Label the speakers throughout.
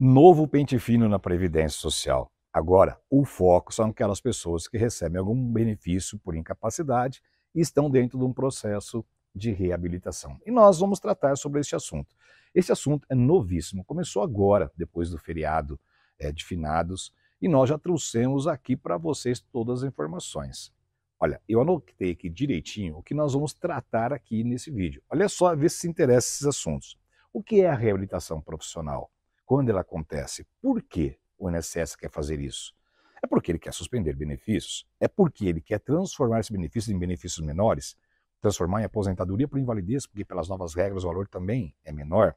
Speaker 1: Novo pente fino na Previdência Social. Agora, o foco são aquelas pessoas que recebem algum benefício por incapacidade e estão dentro de um processo de reabilitação. E nós vamos tratar sobre este assunto. Este assunto é novíssimo, começou agora, depois do feriado é, de finados, e nós já trouxemos aqui para vocês todas as informações. Olha, eu anotei aqui direitinho o que nós vamos tratar aqui nesse vídeo. Olha só, vê se interessa esses assuntos. O que é a reabilitação profissional? quando ela acontece. Por que o INSS quer fazer isso? É porque ele quer suspender benefícios? É porque ele quer transformar esses benefícios em benefícios menores? Transformar em aposentadoria por invalidez, porque pelas novas regras o valor também é menor?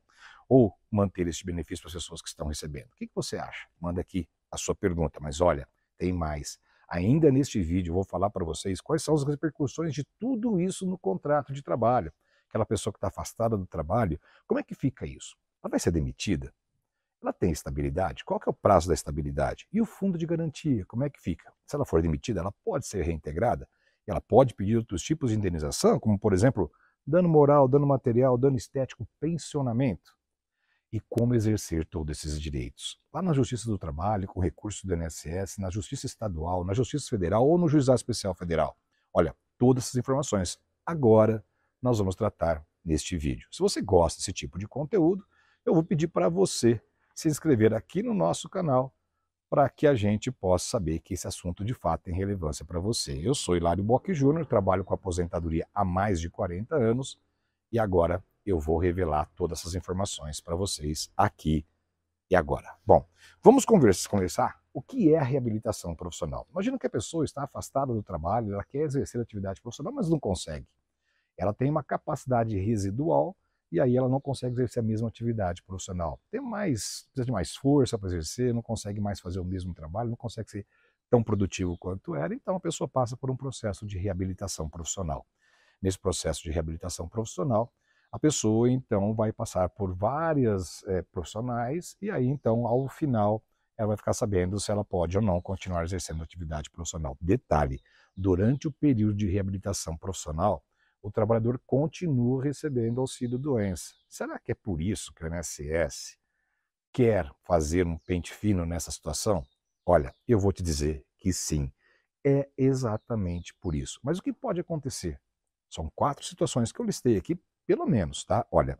Speaker 1: Ou manter esse benefício para as pessoas que estão recebendo? O que, que você acha? Manda aqui a sua pergunta, mas olha, tem mais. Ainda neste vídeo eu vou falar para vocês quais são as repercussões de tudo isso no contrato de trabalho. Aquela pessoa que está afastada do trabalho, como é que fica isso? Ela vai ser demitida? ela tem estabilidade? Qual que é o prazo da estabilidade? E o fundo de garantia, como é que fica? Se ela for demitida, ela pode ser reintegrada? Ela pode pedir outros tipos de indenização, como, por exemplo, dano moral, dano material, dano estético, pensionamento? E como exercer todos esses direitos? Lá na Justiça do Trabalho, com recurso do INSS, na Justiça Estadual, na Justiça Federal ou no Juizado Especial Federal. Olha, todas essas informações agora nós vamos tratar neste vídeo. Se você gosta desse tipo de conteúdo, eu vou pedir para você se inscrever aqui no nosso canal para que a gente possa saber que esse assunto de fato tem relevância para você. Eu sou Hilário Bock Júnior, trabalho com aposentadoria há mais de 40 anos e agora eu vou revelar todas essas informações para vocês aqui e agora. Bom, vamos conversar o que é a reabilitação profissional. Imagina que a pessoa está afastada do trabalho, ela quer exercer atividade profissional, mas não consegue. Ela tem uma capacidade residual e aí ela não consegue exercer a mesma atividade profissional. Tem mais, precisa de mais força para exercer, não consegue mais fazer o mesmo trabalho, não consegue ser tão produtivo quanto era, então a pessoa passa por um processo de reabilitação profissional. Nesse processo de reabilitação profissional, a pessoa então vai passar por várias é, profissionais e aí então ao final ela vai ficar sabendo se ela pode ou não continuar exercendo atividade profissional. Detalhe, durante o período de reabilitação profissional, o trabalhador continua recebendo auxílio-doença. Será que é por isso que o INSS quer fazer um pente fino nessa situação? Olha, eu vou te dizer que sim, é exatamente por isso. Mas o que pode acontecer? São quatro situações que eu listei aqui, pelo menos, tá? Olha,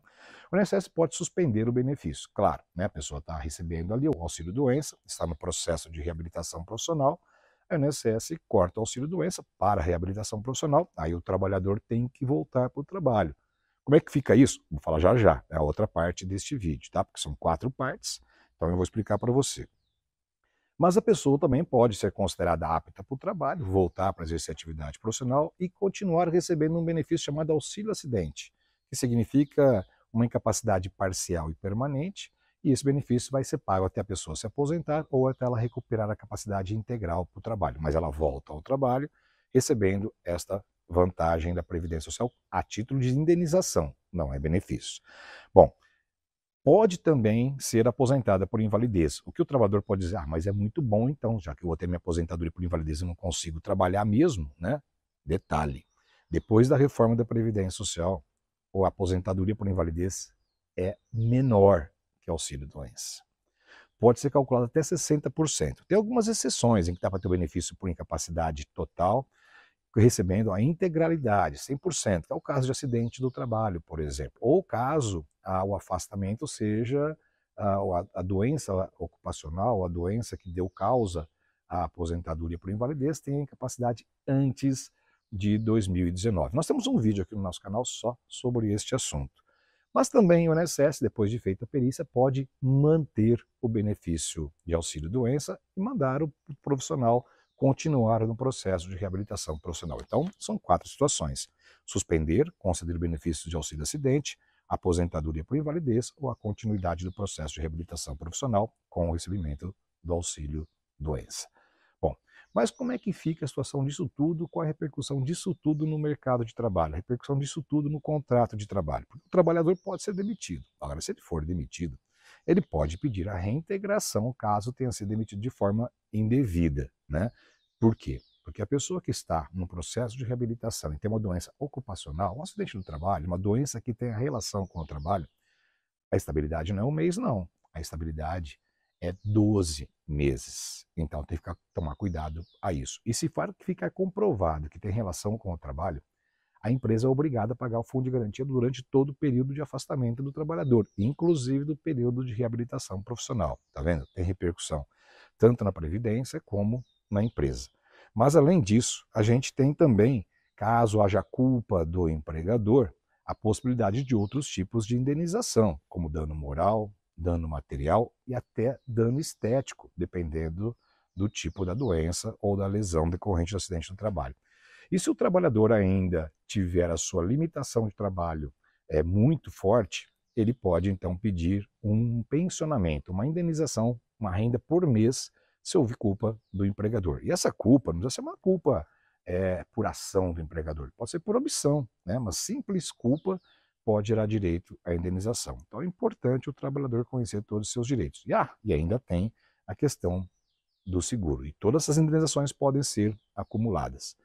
Speaker 1: o INSS pode suspender o benefício. Claro, né? A pessoa está recebendo ali o auxílio-doença, está no processo de reabilitação profissional, a INSS corta o auxílio-doença para a reabilitação profissional, aí o trabalhador tem que voltar para o trabalho. Como é que fica isso? Vou falar já já, é a outra parte deste vídeo, tá? Porque são quatro partes, então eu vou explicar para você. Mas a pessoa também pode ser considerada apta para o trabalho, voltar para exercer atividade profissional e continuar recebendo um benefício chamado auxílio-acidente, que significa uma incapacidade parcial e permanente, e esse benefício vai ser pago até a pessoa se aposentar ou até ela recuperar a capacidade integral para o trabalho. Mas ela volta ao trabalho recebendo esta vantagem da Previdência Social a título de indenização, não é benefício. Bom, pode também ser aposentada por invalidez. O que o trabalhador pode dizer, ah, mas é muito bom então, já que eu vou ter minha aposentadoria por invalidez e não consigo trabalhar mesmo, né? Detalhe, depois da reforma da Previdência Social, a aposentadoria por invalidez é menor que é o auxílio-doença. Pode ser calculado até 60%. Tem algumas exceções em que dá para ter o benefício por incapacidade total, recebendo a integralidade, 100%, que é o caso de acidente do trabalho, por exemplo, ou caso ah, o afastamento seja ah, a, a, doença ocupacional, a doença que deu causa à aposentadoria por invalidez, tem incapacidade antes de 2019. Nós temos um vídeo aqui no nosso canal só sobre este assunto mas também o INSS, depois de feita a perícia, pode manter o benefício de auxílio-doença e mandar o profissional continuar no processo de reabilitação profissional. Então, são quatro situações: suspender, conceder benefícios de auxílio-acidente, aposentadoria por invalidez ou a continuidade do processo de reabilitação profissional com o recebimento do auxílio-doença. Mas como é que fica a situação disso tudo? Qual a repercussão disso tudo no mercado de trabalho? A repercussão disso tudo no contrato de trabalho? Porque o trabalhador pode ser demitido. Agora, se ele for demitido, ele pode pedir a reintegração caso tenha sido demitido de forma indevida. Né? Por quê? Porque a pessoa que está no processo de reabilitação e tem uma doença ocupacional, um acidente no trabalho, uma doença que tem relação com o trabalho, a estabilidade não é um mês, não. A estabilidade é 12 meses. Então tem que ficar, tomar cuidado a isso. E se for que ficar comprovado que tem relação com o trabalho, a empresa é obrigada a pagar o fundo de garantia durante todo o período de afastamento do trabalhador, inclusive do período de reabilitação profissional. Tá vendo? Tem repercussão tanto na previdência como na empresa. Mas além disso, a gente tem também, caso haja culpa do empregador, a possibilidade de outros tipos de indenização, como dano moral, dano material e até dano estético, dependendo do tipo da doença ou da lesão decorrente do acidente do trabalho. E se o trabalhador ainda tiver a sua limitação de trabalho é muito forte, ele pode então pedir um pensionamento, uma indenização, uma renda por mês, se houve culpa do empregador. E essa culpa não precisa ser uma culpa é, por ação do empregador, pode ser por opção, né? uma simples culpa pode gerar direito à indenização. Então é importante o trabalhador conhecer todos os seus direitos. E, ah, e ainda tem a questão do seguro. E todas essas indenizações podem ser acumuladas.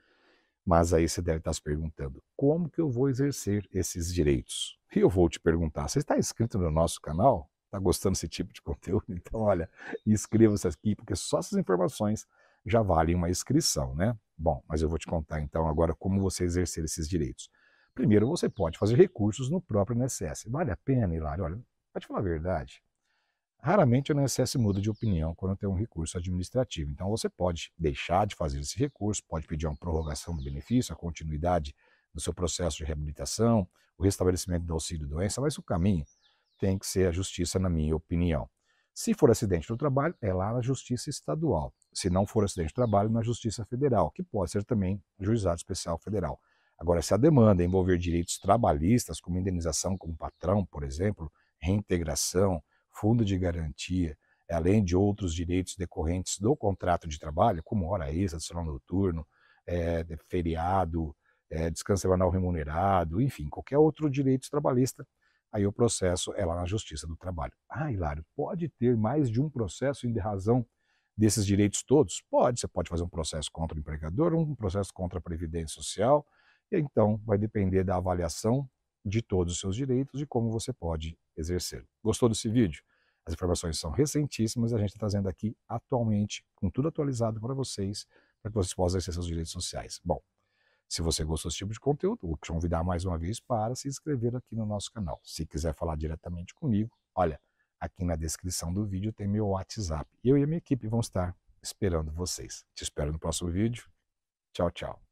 Speaker 1: Mas aí você deve estar se perguntando, como que eu vou exercer esses direitos? E eu vou te perguntar, você está inscrito no nosso canal? Está gostando desse tipo de conteúdo? Então, olha, inscreva-se aqui, porque só essas informações já valem uma inscrição, né? Bom, mas eu vou te contar então agora como você exercer esses direitos. Primeiro, você pode fazer recursos no próprio INSS. Vale a pena, Hilário? Olha, para te falar a verdade, raramente o INSS muda de opinião quando tem um recurso administrativo. Então, você pode deixar de fazer esse recurso, pode pedir uma prorrogação do benefício, a continuidade do seu processo de reabilitação, o restabelecimento do auxílio-doença, mas o caminho tem que ser a justiça, na minha opinião. Se for acidente do trabalho, é lá na Justiça Estadual. Se não for acidente do trabalho, na Justiça Federal, que pode ser também Juizado Especial Federal. Agora, se a demanda envolver direitos trabalhistas, como indenização com patrão, por exemplo, reintegração, fundo de garantia, além de outros direitos decorrentes do contrato de trabalho, como hora extra, adicional noturno, é, feriado, é, descanso semanal remunerado, enfim, qualquer outro direito trabalhista, aí o processo é lá na Justiça do Trabalho. Ah, Hilário, pode ter mais de um processo em razão desses direitos todos? Pode, você pode fazer um processo contra o empregador, um processo contra a Previdência Social, então, vai depender da avaliação de todos os seus direitos e como você pode exercê-lo. Gostou desse vídeo? As informações são recentíssimas, a gente está trazendo aqui atualmente, com tudo atualizado para vocês, para que vocês possam exercer seus direitos sociais. Bom, se você gostou desse tipo de conteúdo, vou te convidar mais uma vez para se inscrever aqui no nosso canal. Se quiser falar diretamente comigo, olha, aqui na descrição do vídeo tem meu WhatsApp. Eu e a minha equipe vão estar esperando vocês. Te espero no próximo vídeo. Tchau, tchau.